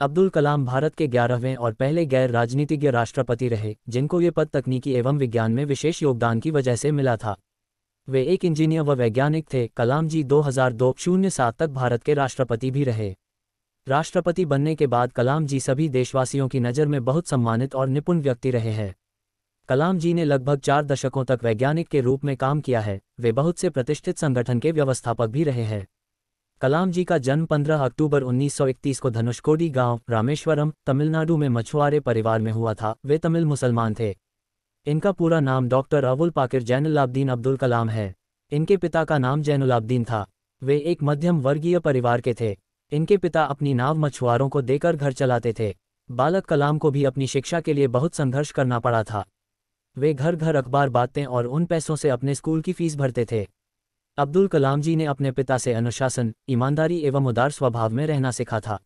अब्दुल कलाम भारत के ग्यारहवें और पहले गैर राजनीतिज्ञ राष्ट्रपति रहे जिनको ये पद तकनीकी एवं विज्ञान में विशेष योगदान की वजह से मिला था वे एक इंजीनियर व वैज्ञानिक थे कलाम जी दो शून्य सात तक भारत के राष्ट्रपति भी रहे राष्ट्रपति बनने के बाद कलाम जी सभी देशवासियों की नज़र में बहुत सम्मानित और निपुण व्यक्ति रहे हैं कलाम जी ने लगभग चार दशकों तक वैज्ञानिक के रूप में काम किया है वे बहुत से प्रतिष्ठित संगठन के व्यवस्थापक भी रहे हैं कलाम जी का जन्म 15 अक्टूबर 1931 को धनुषकोडी गांव रामेश्वरम तमिलनाडु में मछुआरे परिवार में हुआ था वे तमिल मुसलमान थे इनका पूरा नाम डॉक्टर अबुल पाकिर जैनुलाब्दीन अब्दुल कलाम है इनके पिता का नाम जैनुलाब्दीन था वे एक मध्यम वर्गीय परिवार के थे इनके पिता अपनी नाव मछुआरों को देकर घर चलाते थे बालक कलाम को भी अपनी शिक्षा के लिए बहुत संघर्ष करना पड़ा था वे घर घर अखबार बातें और उन पैसों से अपने स्कूल की फीस भरते थे अब्दुल कलाम जी ने अपने पिता से अनुशासन ईमानदारी एवं उदार स्वभाव में रहना सीखा था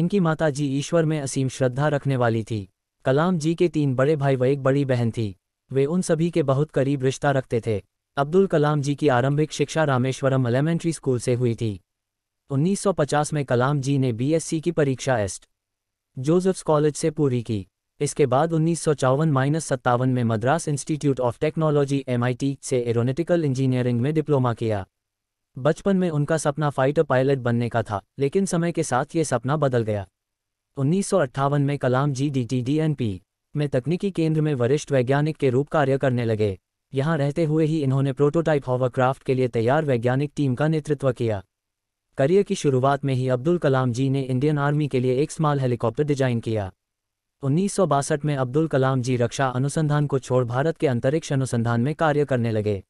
इनकी माता जी ईश्वर में असीम श्रद्धा रखने वाली थी कलाम जी के तीन बड़े भाई व एक बड़ी बहन थी वे उन सभी के बहुत करीब रिश्ता रखते थे अब्दुल कलाम जी की आरंभिक शिक्षा रामेश्वरम एलिमेंट्री स्कूल से हुई थी 1950 में कलाम जी ने बीएससी की परीक्षा एस्ट जोसेफ्स कॉलेज से पूरी की इसके बाद उन्नीस सौ चौवन माइनस सत्तावन में Madras institute of technology MIT से एरोनेटिकल इंजीनियरिंग में डिप्लोमा किया बचपन में उनका सपना फाइटर पायलट बनने का था लेकिन समय के साथ ये सपना बदल गया उन्नीस में Kalam ji D T D N P में तकनीकी केंद्र में वरिष्ठ वैज्ञानिक के रूप कार्य करने लगे यहाँ रहते हुए ही इन्होंने प्रोटोटाइप हॉवरक्राफ्ट के लिए तैयार वैज्ञानिक टीम का नेतृत्व किया करियर की शुरुआत में ही अब्दुल कलाम जी ने इंडियन आर्मी के लिए एक स्मॉल हेलीकॉप्टर डिजाइन किया उन्नीस में अब्दुल कलाम जी रक्षा अनुसंधान को छोड़ भारत के अंतरिक्ष अनुसंधान में कार्य करने लगे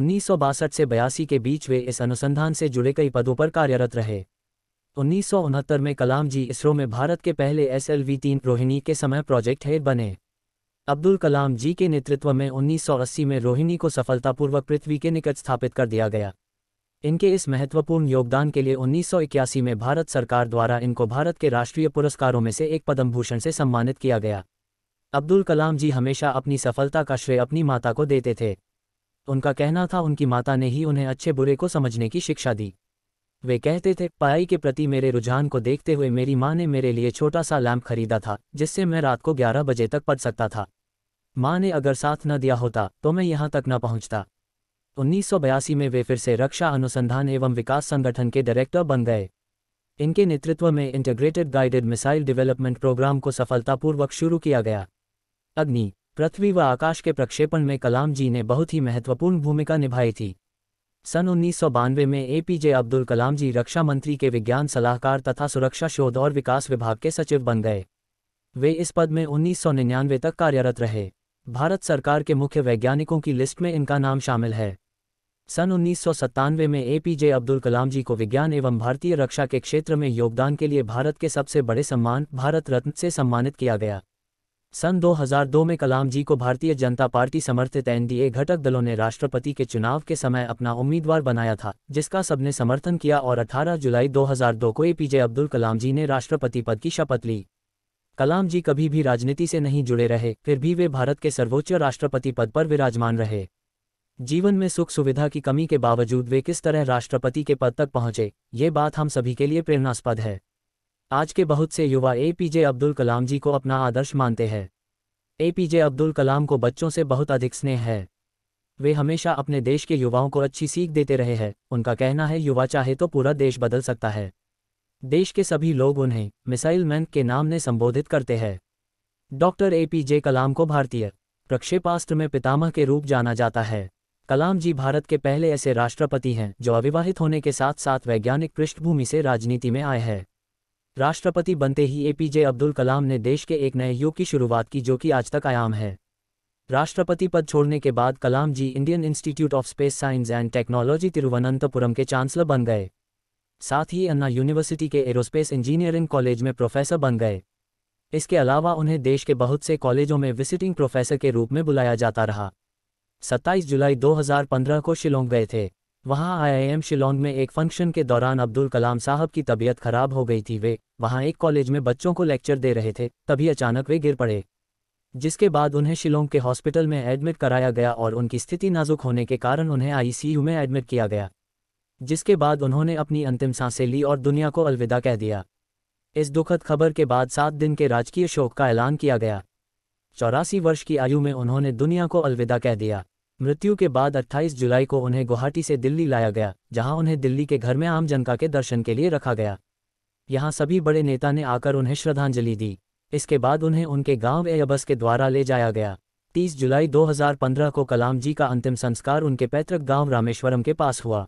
उन्नीस से बयासी के बीच वे इस अनुसंधान से जुड़े कई पदों पर कार्यरत रहे उन्नीस में कलाम जी इसरो में भारत के पहले एस एल वी तीन रोहिणी के समय प्रोजेक्ट हेड बने अब्दुल कलाम जी के नेतृत्व में 1980 में रोहिणी को सफलतापूर्वक पृथ्वी के निकट स्थापित कर दिया गया इनके इस महत्वपूर्ण योगदान के लिए उन्नीस में भारत सरकार द्वारा इनको भारत के राष्ट्रीय पुरस्कारों में से एक पद्म भूषण से सम्मानित किया गया अब्दुल कलाम जी हमेशा अपनी सफलता का श्रेय अपनी माता को देते थे उनका कहना था उनकी माता ने ही उन्हें अच्छे बुरे को समझने की शिक्षा दी वे कहते थे पढ़ाई के प्रति मेरे रुझान को देखते हुए मेरी माँ ने मेरे लिए छोटा सा लैंप खरीदा था जिससे मैं रात को ग्यारह बजे तक पढ़ सकता था माँ ने अगर साथ न दिया होता तो मैं यहाँ तक न पहुँचता उन्नीस में वे फिर से रक्षा अनुसंधान एवं विकास संगठन के डायरेक्टर बन गए इनके नेतृत्व में integrated guided missile development programme को सफलतापूर्वक शुरू किया गया अग्नि पृथ्वी व आकाश के प्रक्षेपण में कलाम जी ने बहुत ही महत्वपूर्ण भूमिका निभाई थी सन उन्नीस में एपीजे अब्दुल कलाम जी रक्षा मंत्री के विज्ञान सलाहकार तथा सुरक्षा शोध और विकास विभाग के सचिव बन गए वे इस पद में उन्नीस तक कार्यरत रहे भारत सरकार के मुख्य वैज्ञानिकों की लिस्ट में इनका नाम शामिल है सन उन्नीस में एपीजे अब्दुल कलाम जी को विज्ञान एवं भारतीय रक्षा के क्षेत्र में योगदान के लिए भारत के सबसे बड़े सम्मान भारत रत्न से सम्मानित किया गया सन 2002 में कलाम जी को भारतीय जनता पार्टी समर्थित एनडीए घटक दलों ने राष्ट्रपति के चुनाव के समय अपना उम्मीदवार बनाया था जिसका सबने समर्थन किया और 18 जुलाई 2002 को एपीजे अब्दुल कलाम जी ने राष्ट्रपति पद की शपथ ली कलाम जी कभी भी राजनीति से नहीं जुड़े रहे फिर भी वे भारत के सर्वोच्च राष्ट्रपति पद पर विराजमान रहे जीवन में सुख सुविधा की कमी के बावजूद वे किस तरह राष्ट्रपति के पद तक पहुंचे ये बात हम सभी के लिए प्रेरणास्पद है आज के बहुत से युवा एपीजे अब्दुल कलाम जी को अपना आदर्श मानते हैं एपीजे अब्दुल कलाम को बच्चों से बहुत अधिक स्नेह है वे हमेशा अपने देश के युवाओं को अच्छी सीख देते रहे हैं उनका कहना है युवा चाहे तो पूरा देश बदल सकता है देश के सभी लोग उन्हें मिसाइल मैन के नाम ने संबोधित करते हैं डॉक्टर एपीजे कलाम को भारतीय प्रक्षेपास्त्र में पितामह के रूप जाना जाता है कलाम जी भारत के पहले ऐसे राष्ट्रपति हैं जो अविवाहित होने के साथ साथ वैज्ञानिक पृष्ठभूमि से राजनीति में आए हैं राष्ट्रपति बनते ही एपीजे अब्दुल कलाम ने देश के एक नए युग की शुरुआत की जो कि आज तक आयाम है राष्ट्रपति पद छोड़ने के बाद Kalam ji Indian institute of space science and technology Thiruvananthapuram के चांसलर बन गए साथ ही अन्ना यूनिवर्सिटी के एरोस्पेस इंजीनियरिंग कॉलेज में प्रोफेसर बन गए इसके अलावा उन्हें देश के बहुत से कॉलेजों में विजिटिंग प्रोफेसर के रूप में बुलाया जाता रहा 27 जुलाई 2015 को शिलोंग गए थे वहां आईआईएम शिलोंग में एक फंक्शन के दौरान अब्दुल कलाम साहब की तबीयत खराब हो गई थी वे वहां एक कॉलेज में बच्चों को लेक्चर दे रहे थे तभी अचानक वे गिर पड़े जिसके बाद उन्हें शिलोंग के हॉस्पिटल में एडमिट कराया गया और उनकी स्थिति नाजुक होने के कारण उन्हें आईसीयू में एडमिट किया गया जिसके बाद उन्होंने अपनी अंतिम सांसें ली और दुनिया को अलविदा कह दिया इस दुखद खबर के बाद सात दिन के राजकीय शोक का ऐलान किया गया चौरासी वर्ष की आयु में उन्होंने दुनिया को अलविदा कह दिया मृत्यु के बाद 28 जुलाई को उन्हें गुवाहाटी से दिल्ली लाया गया जहां उन्हें दिल्ली के घर में आम जनता के दर्शन के लिए रखा गया यहां सभी बड़े नेता ने आकर उन्हें श्रद्धांजलि दी इसके बाद उन्हें उनके गांव एयबस के द्वारा ले जाया गया 30 जुलाई 2015 को कलाम जी का अंतिम संस्कार उनके पैतृक गांव रामेश्वरम के पास हुआ